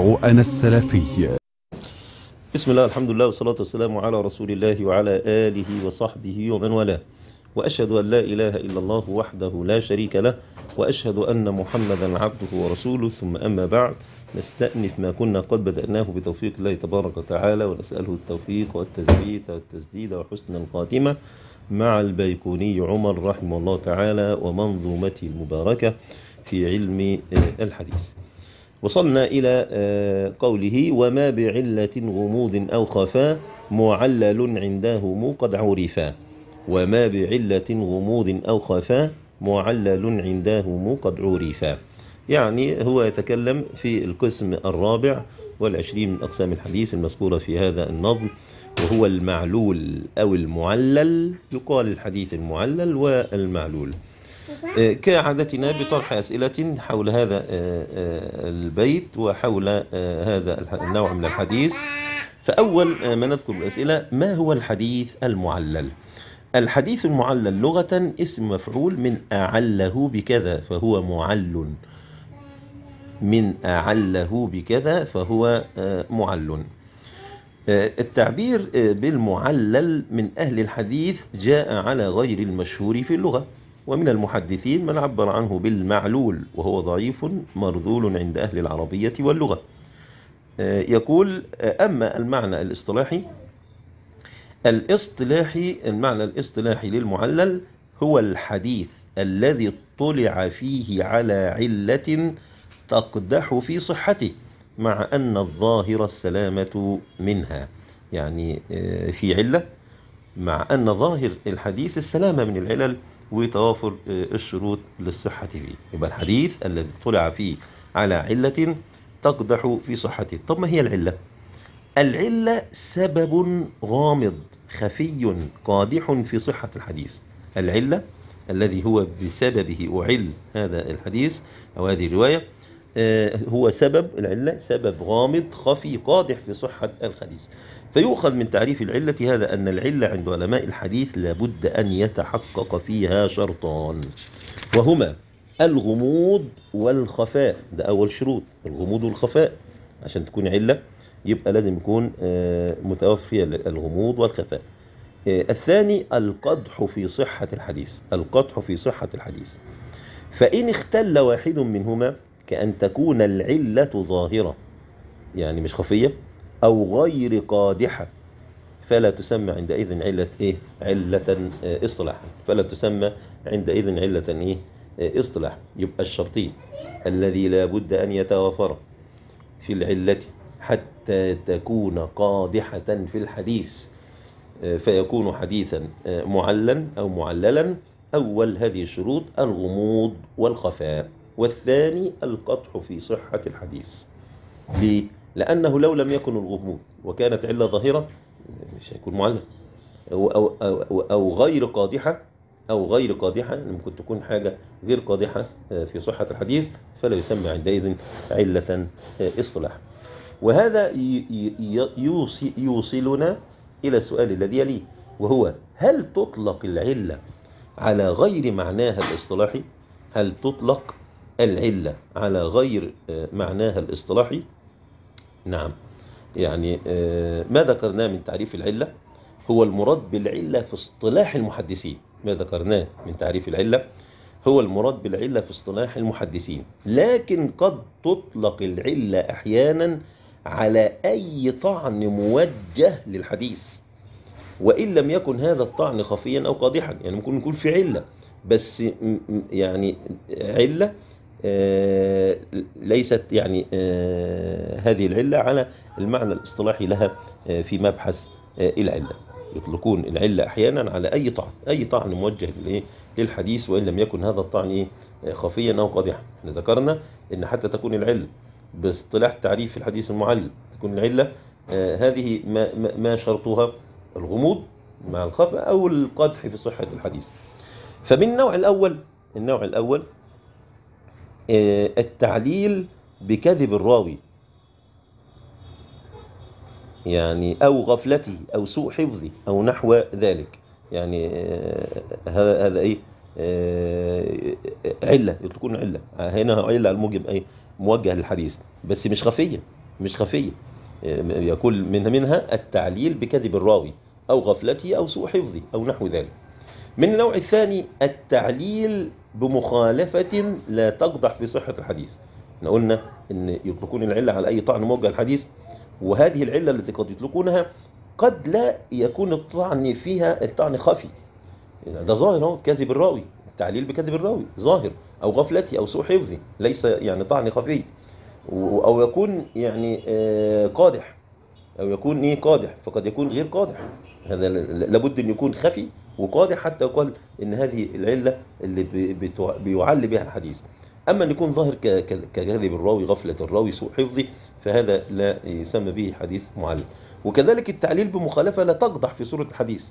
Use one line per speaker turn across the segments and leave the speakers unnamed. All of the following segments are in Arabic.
أنا السلفي بسم الله الحمد لله والصلاة والسلام على رسول الله وعلى آله وصحبه ومن والاه وأشهد أن لا إله إلا الله وحده لا شريك له وأشهد أن محمدا عبده ورسوله ثم أما بعد نستأنف ما كنا قد بدأناه بتوفيق الله تبارك وتعالى ونسأله التوفيق والتثبيت والتسديد وحسن الخاتمة مع البيكوني عمر رحمه الله تعالى ومنظومته المباركة في علم آه، الحديث وصلنا إلى آه، قوله وما بعلة غموض أو خفاء معلل عندهم قد عرفا وما بعلة غموض أو خفاء معلل عندهم قد عرفا يعني هو يتكلم في القسم الرابع والعشرين من أقسام الحديث المذكورة في هذا النظم وهو المعلول أو المعلل يقال الحديث المعلل والمعلول آه، كعادتنا بطرح أسئلة حول هذا آه، آه، البيت وحول هذا النوع من الحديث فأول ما نذكر الأسئلة ما هو الحديث المعلل؟ الحديث المعلل لغة اسم مفعول من أعله بكذا فهو معل من أعله بكذا فهو معل التعبير بالمعلل من أهل الحديث جاء على غير المشهور في اللغة ومن المحدثين من عبر عنه بالمعلول وهو ضعيف مرذول عند أهل العربية واللغة آه، يقول آه، أما المعنى الاصطلاحي الاصطلاحي المعنى الاصطلاحي للمعلل هو الحديث الذي اطلع فيه على علة تقدح في صحته مع أن الظاهر السلامة منها يعني آه، في علة مع أن ظاهر الحديث السلامة من العلل وتوافر آه، الشروط للصحة فيه يبقى الحديث الذي اطلع فيه على علة تقدح في صحته طب ما هي العلة؟ العلة سبب غامض خفي قادح في صحة الحديث العلة الذي هو بسببه أعل هذا الحديث أو هذه الرواية آه، هو سبب العلة سبب غامض خفي قادح في صحة الحديث فيؤخذ من تعريف العلة هذا أن العلة عند علماء الحديث لابد أن يتحقق فيها شرطان وهما الغموض والخفاء ده أول شروط الغموض والخفاء عشان تكون علة يبقى لازم يكون آه، متوفر فيها الغموض والخفاء آه، الثاني القدح في صحة الحديث القدح في صحة الحديث فإن اختل واحد منهما كأن تكون العلة ظاهرة يعني مش خفية أو غير قادحة فلا تسمى عندئذ علة إيه؟ علة إصلاحا فلا تسمى عندئذ علة إيه؟ إصلاح يبقى الشرطين الذي لا بد أن يتوافر في العلة حتى تكون قادحة في الحديث فيكون حديثا معلا أو معللا أول هذه الشروط الغموض والخفاء والثاني القطع في صحة الحديث ليه؟ لأنه لو لم يكن الغموض وكانت علة ظاهرة مش هيكون معلم أو, أو, أو, أو غير قادحة أو غير قادحة ممكن تكون حاجة غير قادحة آه، في صحة الحديث فلا يسمى عندئذ علة آه، إصلاح وهذا يوصلنا إلى السؤال الذي يليه وهو هل تطلق العلة على غير معناها الاصطلاحي؟ هل تطلق العلة على غير آه، معناها الاصطلاحي نعم يعني آه، ما ذكرناه من تعريف العلة هو المراد بالعلة في اصطلاح المحدثين ما ذكرناه من تعريف العلة هو المراد بالعلة في اصطلاح المحدثين لكن قد تطلق العلة أحيانا على أي طعن موجه للحديث وإن لم يكن هذا الطعن خفيا أو قادحا يعني ممكن يكون في علة بس يعني علة آه، ليست يعني آه، هذه العلة على المعنى الاصطلاحي لها آه، في مبحث العلة يطلقون العلة أحيانا على أي طعن أي طعن موجه للحديث وإن لم يكن هذا الطعن إيه خفيا أو قادحا احنا ذكرنا أن حتى تكون العلة باصطلاح التعريف في الحديث المعلم تكون العلة هذه ما, ما شرطها الغموض مع الخفاء أو القدح في صحة الحديث فمن النوع الأول النوع الأول آه، التعليل بكذب الراوي يعني أو غفلته أو سوء حفظه أو نحو ذلك يعني آه، هذا هذا إيه آه، علة تكون علة هنا علة الموجب أي موجه للحديث بس مش خفية مش خفية يقول منها التعليل بكذب الراوي أو غفلته أو سوء حفظه أو نحو ذلك من النوع الثاني التعليل بمخالفة لا تقدح في صحة الحديث احنا قلنا ان يطلقون العلة على اي طعن موجه الحديث وهذه العلة التي قد يطلقونها قد لا يكون الطعن فيها الطعن خفي ده ظاهر اهو كذب الراوي التعليل بكذب الراوي ظاهر او غفلتي او سوء حفظي ليس يعني طعن خفي او يكون يعني آه، قادح أو يكون إيه قادح فقد يكون غير قادح هذا لابد أن يكون خفي وقادح حتى يقال أن هذه العلة اللي بيعل بها الحديث أما أن يكون ظاهر ككذب الراوي غفلة الراوي سوء حفظه فهذا لا يسمى به حديث معلل وكذلك التعليل بمخالفة لا تقدح في صورة الحديث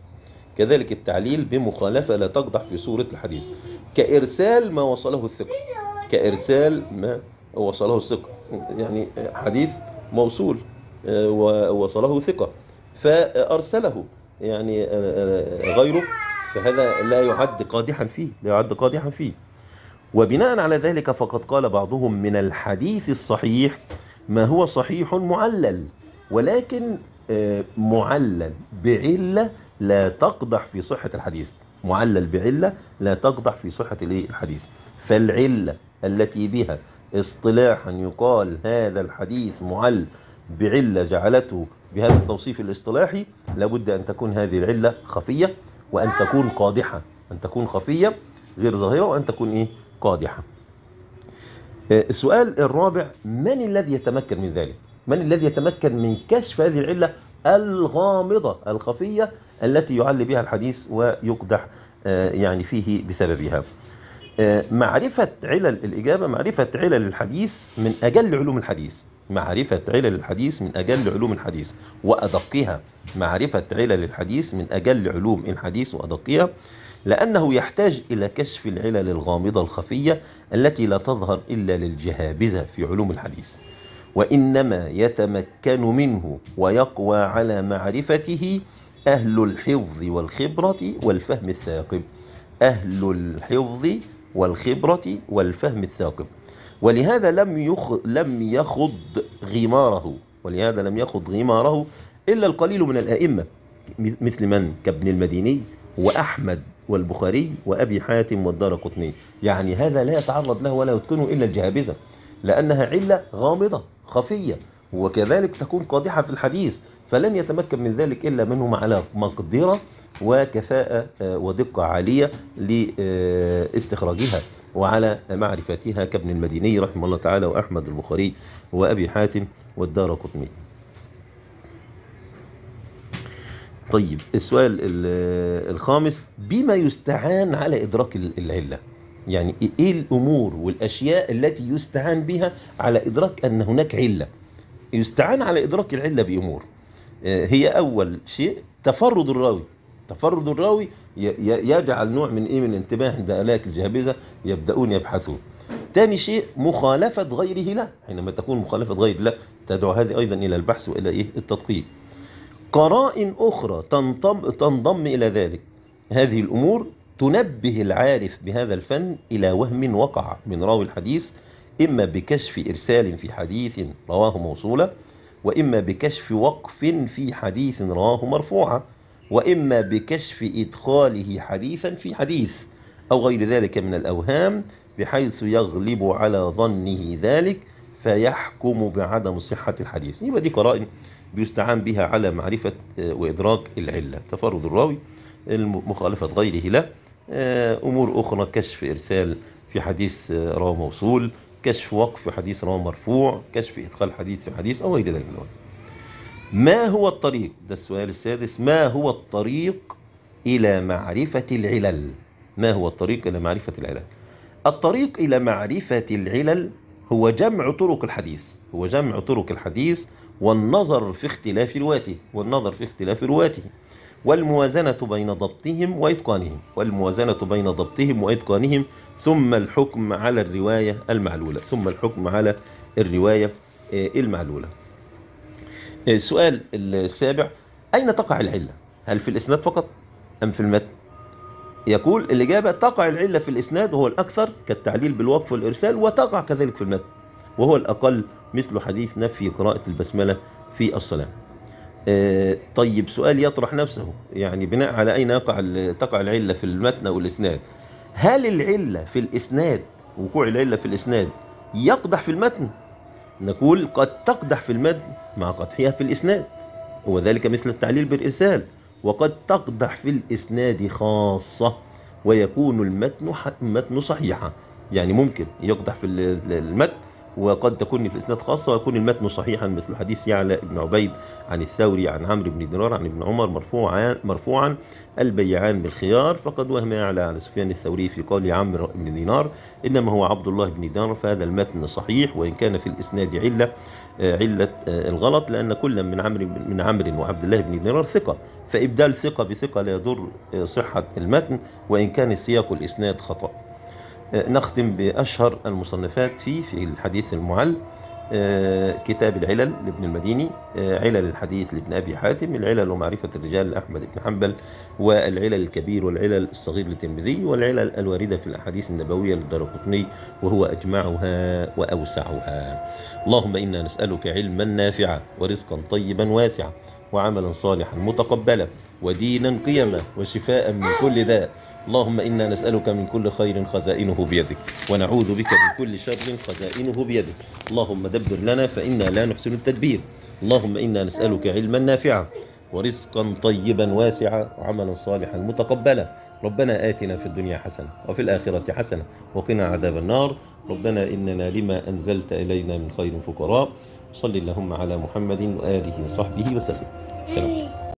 كذلك التعليل بمخالفة لا تقدح في صورة الحديث كإرسال ما وصله الثقة كإرسال ما وصله الثقة يعني حديث موصول آه، ووصله ثقة فأرسله يعني آه، آه، غيره فهذا لا يعد قادحا فيه لا يعد قادحا فيه وبناء على ذلك فقد قال بعضهم من الحديث الصحيح ما هو صحيح معلل ولكن معلل بعلة لا تقدح في صحة الحديث معلل بعلة لا تقدح في صحة الحديث فالعلة التي بها اصطلاحا يقال هذا الحديث معلل بعلة جعلته بهذا التوصيف الاصطلاحي لابد أن تكون هذه العلة خفية وأن تكون قادحة أن تكون خفية غير ظاهرة وأن تكون إيه قادحة آه، السؤال الرابع من الذي يتمكن من ذلك من الذي يتمكن من كشف هذه العلة الغامضة الخفية التي يعلي بها الحديث ويقدح آه، يعني فيه بسببها آه، معرفة علل الإجابة معرفة علل الحديث من أجل علوم الحديث معرفة علل الحديث من أجل علوم الحديث وأدقها معرفة علل الحديث من أجل علوم الحديث وأدقها لأنه يحتاج إلى كشف العلل الغامضة الخفية التي لا تظهر إلا للجهابذة في علوم الحديث وإنما يتمكن منه ويقوى على معرفته أهل الحفظ والخبرة والفهم الثاقب أهل الحفظ والخبرة والفهم الثاقب ولهذا لم يخ لم يخض غماره ولهذا لم يخض غماره إلا القليل من الأئمة مثل من كابن المديني وأحمد والبخاري وأبي حاتم والدار قطني يعني هذا لا يتعرض له ولا يتقنه إلا الجهابزة لأنها علة غامضة خفية وكذلك تكون قادحة في الحديث فلن يتمكن من ذلك إلا منهم على مقدرة وكفاءة آه، ودقة عالية لاستخراجها وعلى معرفتها كابن المديني رحمه الله تعالى وأحمد البخاري وأبي حاتم والدار قطني طيب السؤال الخامس بما يستعان على إدراك العلة يعني إيه الأمور والأشياء التي يستعان بها على إدراك أن هناك علة يستعان على إدراك العلة بأمور آه، هي أول شيء تفرد الراوي تفرد الراوي يجعل نوع من إيه من الانتباه عند ألاك الجهابذة يبدأون يبحثون ثاني شيء مخالفة غيره له حينما تكون مخالفة غير له تدعو هذه أيضا إلى البحث وإلى إيه التدقيق قرائن أخرى تنضم, تنضم إلى ذلك هذه الأمور تنبه العارف بهذا الفن إلى وهم وقع من راوي الحديث إما بكشف إرسال في حديث رواه موصولا وإما بكشف وقف في حديث رواه مرفوعا وإما بكشف إدخاله حديثا في حديث أو غير ذلك من الأوهام بحيث يغلب على ظنه ذلك فيحكم بعدم صحة الحديث يبقى دي قرائن بيستعان بها على معرفة آه، وإدراك العلة تفرد الراوي مخالفة غيره له آه، أمور أخرى كشف إرسال في حديث آه، رواه موصول كشف وقف حديث رواه مرفوع كشف إدخال حديث في حديث أو غير ذلك من ما هو الطريق ده السؤال السادس ما هو الطريق إلى معرفة العلل ما هو الطريق إلى معرفة العلل الطريق إلى معرفة العلل هو جمع طرق الحديث هو جمع طرق الحديث والنظر في اختلاف رواته والنظر في اختلاف رواته والموازنة بين ضبطهم وإتقانهم والموازنة بين ضبطهم وإتقانهم ثم الحكم على الرواية المعلولة ثم الحكم على الرواية آه، المعلولة السؤال آه، السابع أين تقع العلة؟ هل في الإسناد فقط أم في المتن؟ يقول الإجابة تقع العلة في الإسناد وهو الأكثر كالتعليل بالوقف والإرسال وتقع كذلك في المتن وهو الأقل مثل حديث نفي قراءة البسملة في الصلاة آه، طيب سؤال يطرح نفسه يعني بناء على أين يقع تقع العلة في المتن أو الإسناد هل العلة في الإسناد وقوع العلة في الإسناد يقدح في المتن نقول قد تقدح في المتن مع قدحها في الإسناد وذلك مثل التعليل بالإرسال وقد تقدح في الإسناد خاصة ويكون المتن متن صحيحا يعني ممكن يقدح في المتن وقد تكون في الإسناد خاصة ويكون المتن صحيحا مثل حديث يعلى بن عبيد عن الثوري عن عمرو بن دينار عن ابن عمر مرفوعا مرفوعا البيعان بالخيار فقد وهم يعلى على سفيان الثوري في قول عمرو بن دينار إنما هو عبد الله بن دينار فهذا المتن صحيح وإن كان في الإسناد علة آه، علة آه، الغلط لأن كل من عمرو من عمرو وعبد الله بن دينار ثقة فإبدال ثقة بثقة لا يضر آه، صحة المتن وإن كان سياق الإسناد خطأ نختم بأشهر المصنفات فيه في الحديث المعل آه، كتاب العلل لابن المديني آه، علل الحديث لابن أبي حاتم العلل ومعرفة الرجال لأحمد بن حنبل والعلل الكبير والعلل الصغير للترمذي والعلل الواردة في الأحاديث النبوية للدارقطني وهو أجمعها وأوسعها اللهم إنا نسألك علما نافعا ورزقا طيبا واسعا وعملا صالحا متقبلا ودينا قيما وشفاء من كل داء اللهم إنا نسألك من كل خير خزائنه بيدك ونعوذ بك من كل شر خزائنه بيدك اللهم دبر لنا فإنا لا نحسن التدبير اللهم إنا نسألك علما نافعا ورزقا طيبا واسعا وعملا صالحا متقبلا ربنا آتنا في الدنيا حسنة وفي الآخرة حسنة وقنا عذاب النار ربنا إننا لما أنزلت إلينا من خير فقراء صل اللهم على محمد وآله وصحبه وسلم سلام